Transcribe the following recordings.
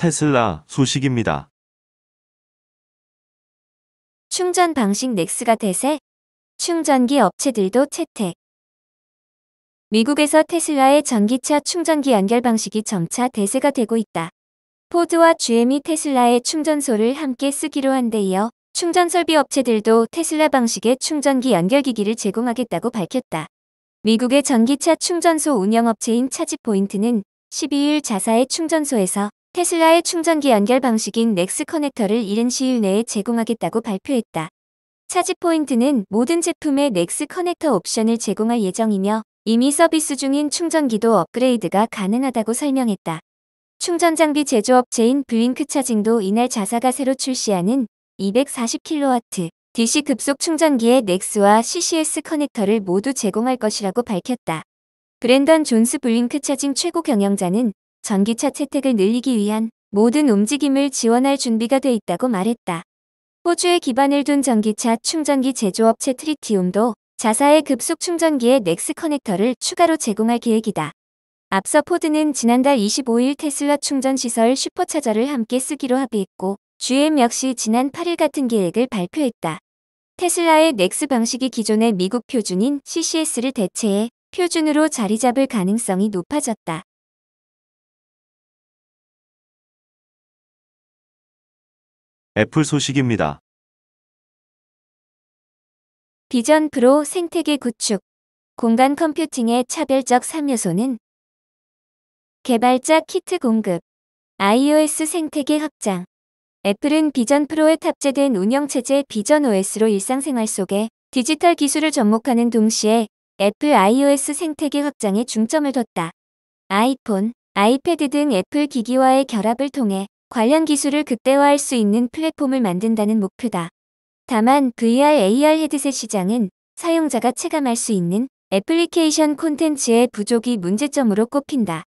테슬라 소식입니다. 충전 방식 넥스가 대세, 충전기 업체들도 채택. 미국에서 테슬라의 전기차 충전기 연결 방식이 점차 대세가 되고 있다. 포드와 GM이 테슬라의 충전소를 함께 쓰기로 한데 이어 충전 설비 업체들도 테슬라 방식의 충전기 연결기기를 제공하겠다고 밝혔다. 미국의 전기차 충전소 운영업체인 차지포인트는 12일 자사의 충전소에서 테슬라의 충전기 연결 방식인 넥스 커넥터를 이른 시일 내에 제공하겠다고 발표했다. 차지 포인트는 모든 제품에 넥스 커넥터 옵션을 제공할 예정이며 이미 서비스 중인 충전기도 업그레이드가 가능하다고 설명했다. 충전 장비 제조업체인 블링크 차징도 이날 자사가 새로 출시하는 240kW DC 급속 충전기의 넥스와 CCS 커넥터를 모두 제공할 것이라고 밝혔다. 브랜던 존스 블링크 차징 최고 경영자는 전기차 채택을 늘리기 위한 모든 움직임을 지원할 준비가 돼 있다고 말했다. 호주에 기반을 둔 전기차 충전기 제조업체 트리티움도 자사의 급속 충전기에 넥스 커넥터를 추가로 제공할 계획이다. 앞서 포드는 지난달 25일 테슬라 충전시설 슈퍼차저를 함께 쓰기로 합의했고 GM 역시 지난 8일 같은 계획을 발표했다. 테슬라의 넥스 방식이 기존의 미국 표준인 CCS를 대체해 표준으로 자리 잡을 가능성이 높아졌다. 애플 소식입니다. 비전 프로 생태계 구축, 공간 컴퓨팅의 차별적 3요소는 개발자 키트 공급, iOS 생태계 확장, 애플은 비전 프로에 탑재된 운영체제 비전 OS로 일상생활 속에 디지털 기술을 접목하는 동시에 애플 iOS 생태계 확장에 중점을 뒀다. 아이폰, 아이패드 등 애플 기기와의 결합을 통해 관련 기술을 극대화할 수 있는 플랫폼을 만든다는 목표다. 다만 VR 그 AR 헤드셋 시장은 사용자가 체감할 수 있는 애플리케이션 콘텐츠의 부족이 문제점으로 꼽힌다.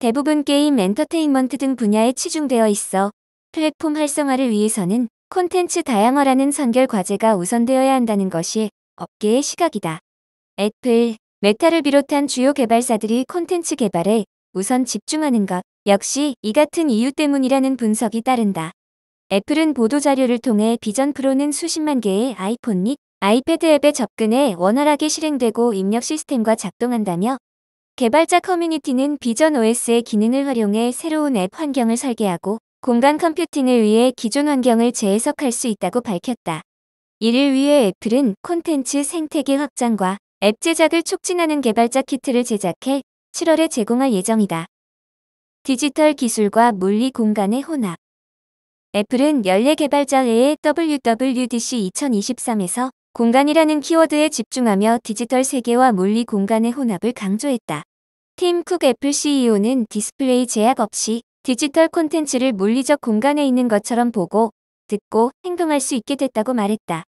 대부분 게임 엔터테인먼트 등 분야에 치중되어 있어 플랫폼 활성화를 위해서는 콘텐츠 다양화라는 선결 과제가 우선되어야 한다는 것이 업계의 시각이다. 애플, 메타를 비롯한 주요 개발사들이 콘텐츠 개발에 우선 집중하는 것, 역시 이 같은 이유 때문이라는 분석이 따른다. 애플은 보도자료를 통해 비전 프로는 수십만 개의 아이폰 및 아이패드 앱에 접근해 원활하게 실행되고 입력 시스템과 작동한다며 개발자 커뮤니티는 비전 OS의 기능을 활용해 새로운 앱 환경을 설계하고 공간 컴퓨팅을 위해 기존 환경을 재해석할 수 있다고 밝혔다. 이를 위해 애플은 콘텐츠 생태계 확장과 앱 제작을 촉진하는 개발자 키트를 제작해 7월에 제공할 예정이다. 디지털 기술과 물리 공간의 혼합. 애플은 연례 개발자회의 WWDC 2023에서 공간이라는 키워드에 집중하며 디지털 세계와 물리 공간의 혼합을 강조했다. 팀 쿡 애플 CEO는 디스플레이 제약 없이 디지털 콘텐츠를 물리적 공간에 있는 것처럼 보고, 듣고, 행동할 수 있게 됐다고 말했다.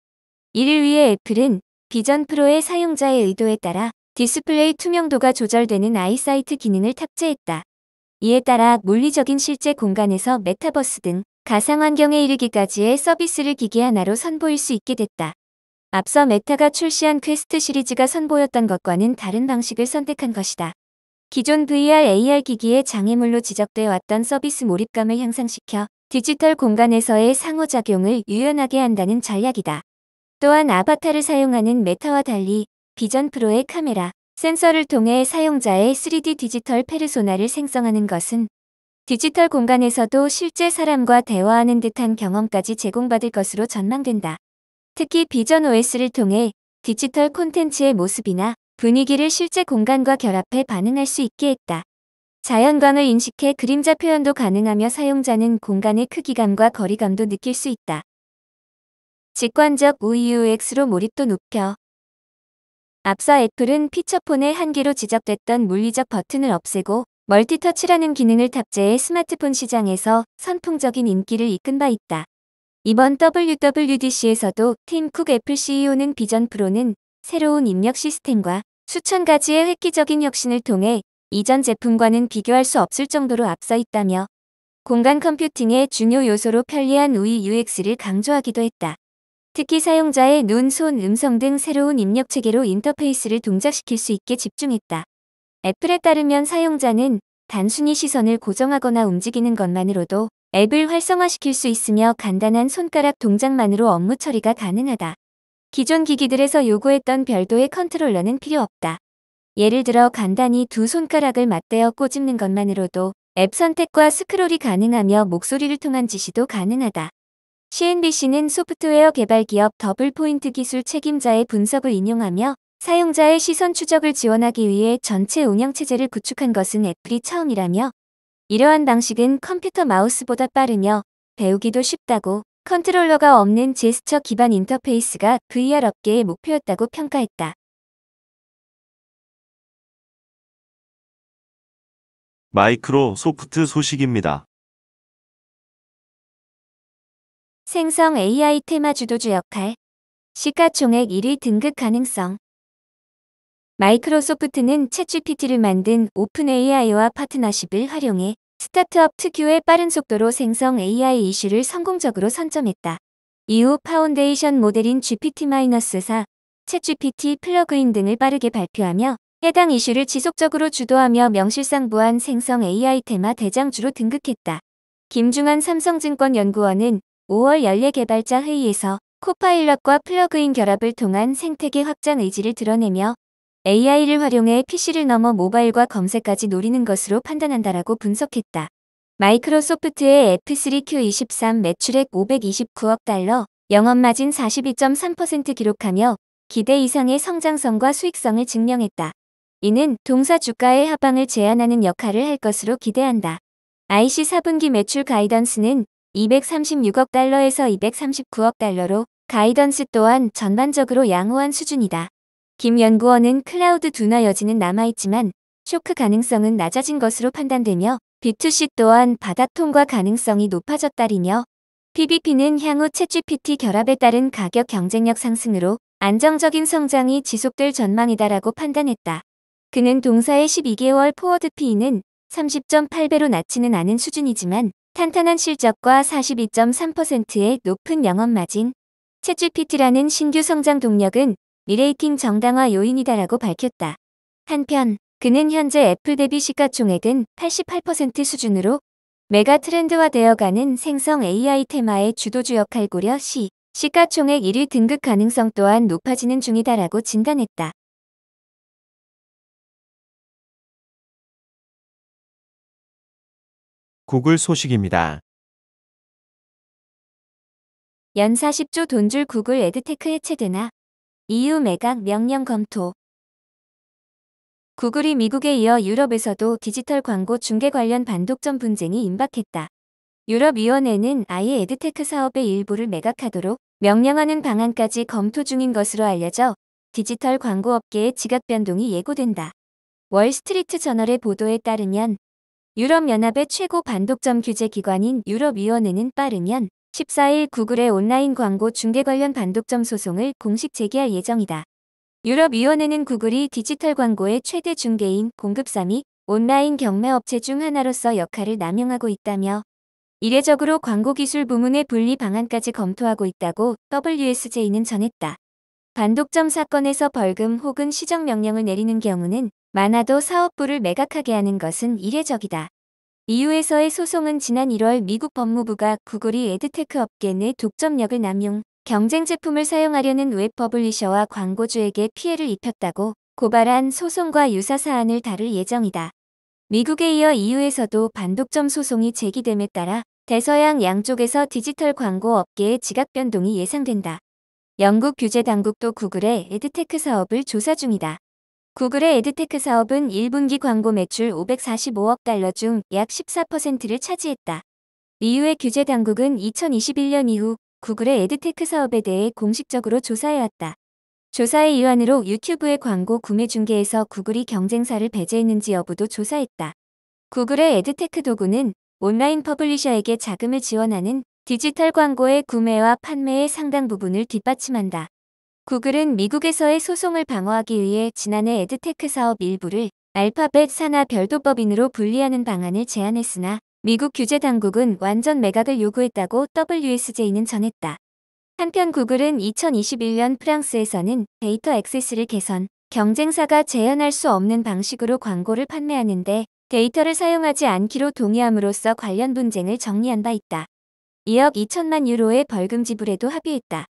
이를 위해 애플은 비전 프로의 사용자의 의도에 따라 디스플레이 투명도가 조절되는 아이사이트 기능을 탑재했다. 이에 따라 물리적인 실제 공간에서 메타버스 등 가상환경에 이르기까지의 서비스를 기계 하나로 선보일 수 있게 됐다. 앞서 메타가 출시한 퀘스트 시리즈가 선보였던 것과는 다른 방식을 선택한 것이다. 기존 VR, AR 기기의 장애물로 지적되어 왔던 서비스 몰입감을 향상시켜 디지털 공간에서의 상호작용을 유연하게 한다는 전략이다. 또한 아바타를 사용하는 메타와 달리 비전 프로의 카메라, 센서를 통해 사용자의 3D 디지털 페르소나를 생성하는 것은 디지털 공간에서도 실제 사람과 대화하는 듯한 경험까지 제공받을 것으로 전망된다. 특히 비전 OS를 통해 디지털 콘텐츠의 모습이나 분위기를 실제 공간과 결합해 반응할 수 있게 했다. 자연광을 인식해 그림자 표현도 가능하며 사용자는 공간의 크기감과 거리감도 느낄 수 있다. 직관적 u u x 로 몰입도 높여 앞서 애플은 피처폰의 한계로 지적됐던 물리적 버튼을 없애고 멀티터치라는 기능을 탑재해 스마트폰 시장에서 선풍적인 인기를 이끈 바 있다. 이번 WWDC에서도 팀 쿡 애플 CEO는 비전 프로는 새로운 입력 시스템과 수천 가지의 획기적인 혁신을 통해 이전 제품과는 비교할 수 없을 정도로 앞서 있다며 공간 컴퓨팅의 중요 요소로 편리한 UI UX를 강조하기도 했다. 특히 사용자의 눈, 손, 음성 등 새로운 입력 체계로 인터페이스를 동작시킬 수 있게 집중했다. 애플에 따르면 사용자는 단순히 시선을 고정하거나 움직이는 것만으로도 앱을 활성화시킬 수 있으며 간단한 손가락 동작만으로 업무 처리가 가능하다. 기존 기기들에서 요구했던 별도의 컨트롤러는 필요 없다. 예를 들어 간단히 두 손가락을 맞대어 꼬집는 것만으로도 앱 선택과 스크롤이 가능하며 목소리를 통한 지시도 가능하다. CNBC는 소프트웨어 개발 기업 더블포인트 기술 책임자의 분석을 인용하며 사용자의 시선 추적을 지원하기 위해 전체 운영체제를 구축한 것은 애플이 처음이라며 이러한 방식은 컴퓨터 마우스보다 빠르며 배우기도 쉽다고 컨트롤러가 없는 제스처 기반 인터페이스가 VR 업계의 목표였다고 평가했다. 마이크로소프트 소식입니다. 생성 AI 테마 주도주 역할, 시가총액 1위 등극 가능성. 마이크로소프트는 챗GPT를 만든 오픈 AI와 파트너십을 활용해 스타트업 특유의 빠른 속도로 생성 AI 이슈를 성공적으로 선점했다. 이후 파운데이션 모델인 GPT-4, 챗GPT 플러그인 등을 빠르게 발표하며 해당 이슈를 지속적으로 주도하며 명실상부한 생성 AI 테마 대장주로 등극했다. 김중환 삼성증권 연구원은 5월 연례 개발자 회의에서 코파일럿과 플러그인 결합을 통한 생태계 확장 의지를 드러내며 AI를 활용해 PC를 넘어 모바일과 검색까지 노리는 것으로 판단한다라고 분석했다. 마이크로소프트의 F3Q23 매출액 529억 달러, 영업마진 42.3% 기록하며 기대 이상의 성장성과 수익성을 증명했다. 이는 동사 주가의 하방을 제한하는 역할을 할 것으로 기대한다. IC 4분기 매출 가이던스는 236억 달러에서 239억 달러로 가이던스 또한 전반적으로 양호한 수준이다. 김 연구원은 클라우드 둔화 여지는 남아있지만 쇼크 가능성은 낮아진 것으로 판단되며 B2C 또한 바닥 통과 가능성이 높아졌다리며 PBP는 향후 채취PT 결합에 따른 가격 경쟁력 상승으로 안정적인 성장이 지속될 전망이다라고 판단했다. 그는 동사의 12개월 포워드 PE는 30.8배로 낮지는 않은 수준이지만 탄탄한 실적과 42.3%의 높은 영업 마진, 챗GPT라는 신규 성장 동력은 미레이팅 정당화 요인이다라고 밝혔다. 한편 그는 현재 애플 대비 시가총액은 88% 수준으로 메가 트렌드화되어가는 생성 AI 테마의 주도주 역할 고려 시 시가총액 1위 등극 가능성 또한 높아지는 중이다라고 진단했다. 구글 소식입니다. 연 40조 돈줄 구글 에드테크 해체되나? EU 매각 명령 검토. 구글이 미국에 이어 유럽에서도 디지털 광고 중개 관련 반독점 분쟁이 임박했다. 유럽위원회는 아예 에드테크 사업의 일부를 매각하도록 명령하는 방안까지 검토 중인 것으로 알려져 디지털 광고 업계의 지각 변동이 예고된다. 월스트리트 저널의 보도에 따르면 유럽연합의 최고 반독점 규제 기관인 유럽위원회는 빠르면 14일 구글의 온라인 광고 중개 관련 반독점 소송을 공식 제기할 예정이다. 유럽위원회는 구글이 디지털 광고의 최대 중개인 공급사 및 온라인 경매업체 중 하나로서 역할을 남용하고 있다며 이례적으로 광고기술 부문의 분리 방안까지 검토하고 있다고 WSJ는 전했다. 반독점 사건에서 벌금 혹은 시정명령을 내리는 경우는 많아도 사업부를 매각하게 하는 것은 이례적이다. 이유에서의 소송은 지난 1월 미국 법무부가 구글이 에드테크 업계 내 독점력을 남용, 경쟁 제품을 사용하려는 웹 퍼블리셔와 광고주에게 피해를 입혔다고 고발한 소송과 유사 사안을 다룰 예정이다. 미국에 이어 EU에서도 반독점 소송이 제기됨에 따라 대서양 양쪽에서 디지털 광고 업계의 지각 변동이 예상된다. 영국 규제 당국도 구글의 에드테크 사업을 조사 중이다. 구글의 에드테크 사업은 1분기 광고 매출 545억 달러 중 약 14%를 차지했다. 미유의 규제 당국은 2021년 이후 구글의 에드테크 사업에 대해 공식적으로 조사해왔다. 조사의 일환으로 유튜브의 광고 구매 중개에서 구글이 경쟁사를 배제했는지 여부도 조사했다. 구글의 에드테크 도구는 온라인 퍼블리셔에게 자금을 지원하는 디지털 광고의 구매와 판매의 상당 부분을 뒷받침한다. 구글은 미국에서의 소송을 방어하기 위해 지난해 에드테크 사업 일부를 알파벳 산하 별도법인으로 분리하는 방안을 제안했으나 미국 규제 당국은 완전 매각을 요구했다고 WSJ는 전했다. 한편 구글은 2021년 프랑스에서는 데이터 액세스를 개선, 경쟁사가 재현할 수 없는 방식으로 광고를 판매하는데 데이터를 사용하지 않기로 동의함으로써 관련 분쟁을 정리한 바 있다. 2억 2천만 유로의 벌금 지불에도 합의했다.